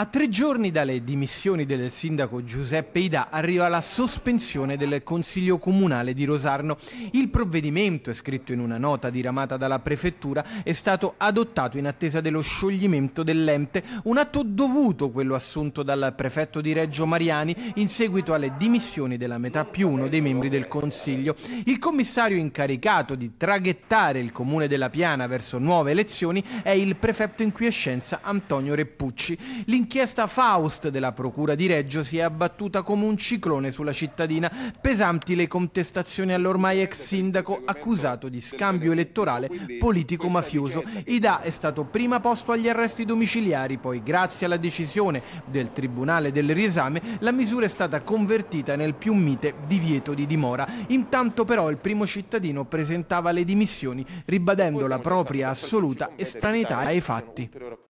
A tre giorni dalle dimissioni del sindaco Giuseppe Ida arriva la sospensione del Consiglio Comunale di Rosarno. Il provvedimento, scritto in una nota diramata dalla Prefettura, è stato adottato in attesa dello scioglimento dell'ente, un atto dovuto quello assunto dal prefetto di Reggio Mariani in seguito alle dimissioni della metà più uno dei membri del Consiglio. Il commissario incaricato di traghettare il Comune della Piana verso nuove elezioni è il prefetto in quiescenza Antonio Reppucci. L'inchiesta Faust della Procura di Reggio si è abbattuta come un ciclone sulla cittadina, pesanti le contestazioni all'ormai ex sindaco accusato di scambio elettorale politico-mafioso. Ida è stato prima posto agli arresti domiciliari, poi grazie alla decisione del Tribunale del Riesame la misura è stata convertita nel più mite divieto di dimora. Intanto però il primo cittadino presentava le dimissioni ribadendo la propria assoluta estraneità ai fatti.